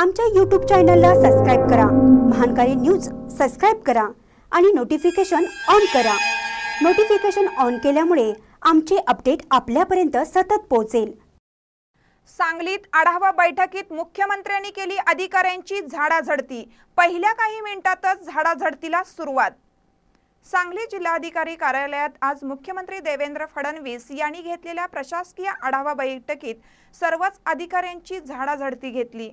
आमच्या यूट्यूब चॅनलला सबस्क्राईब करा महानकारी न्यूज सबस्क्राईब करा आणि नोटिफिकेशन ऑन करा नोटिफिकेशन ऑन केल्यामुळे आमचे अपडेट आपल्यापर्यंत सतत पोहोचेल सांगलीत आढावा बैठकीत मुख्यमंत्र्यांनी केली अधिकाऱ्यांची झाडाझडती पहिल्या काही मिनिटातच झाडाझडतीला सुरुवात सांगली जिल्हाधिकारी कार्यालयात आज मुख्यमंत्री देवेंद्र फडणवीस यांनी घेतलेल्या प्रशासकीय आढावा बैठकीत सर्वच अधिकाऱ्यांची झाडाझडती घेतली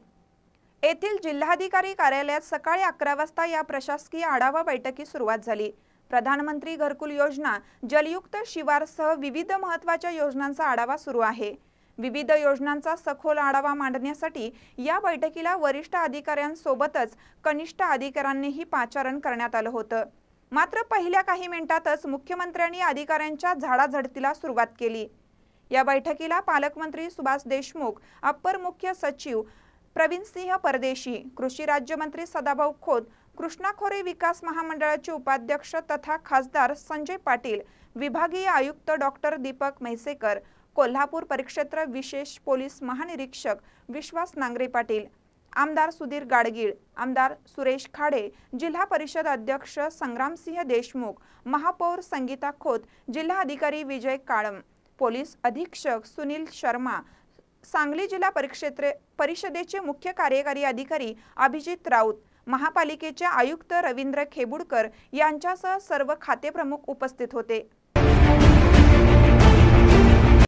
येथील जिल्हाधिकारी कार्यालयात सकाळी अकरा वाजता या प्रशासकीय आढावा बैठकी सुरुवात झाली प्रधानमंत्री घरकुल योजना जलयुक्त शिवारसह विविध महत्वाच्या योजनांचा आढावा सुरू आहे विविध योजनांचा सखोल आढावा मांडण्यासाठी या बैठकीला वरिष्ठ अधिकाऱ्यांसोबतच कनिष्ठ अधिकाऱ्यांनीही पाचारण करण्यात आलं होतं मात्र पहिल्या काही मिनिटातच मुख्यमंत्र्यांनी अधिकाऱ्यांच्या झाडाझडतीला सुरुवात केली या बैठकीला पालकमंत्री सुभाष देशमुख अप्पर मुख्य सचिव प्रवीण सिंह परदेशी कृषी राज्यमंत्री सदाभाऊ खोत कृष्णा खोरे विकास महामंडळाचे उपाध्यक्ष तथा खासदार संजय पाटील विभागीय आयुक्त डॉक्टर दीपक म्हैसेकर कोल्हापूर परिक्षेत्र विशेष पोलीस महानिरीक्षक विश्वास नांगरे पाटील आमदार सुधीर गाडगीळ आमदार सुरेश खाडे जिल्हा परिषद अध्यक्ष संग्रामसिंह देशमुख महापौर संगीता खोत अधिकारी विजय काळम पोलीस अधीक्षक सुनील शर्मा सांगली जिल्हा परिक्षेत्रे परिषदेचे मुख्य कार्यकारी अधिकारी अभिजित राऊत महापालिकेचे आयुक्त रवींद्र खेबुडकर यांच्यासह सर्व खातेप्रमुख उपस्थित होते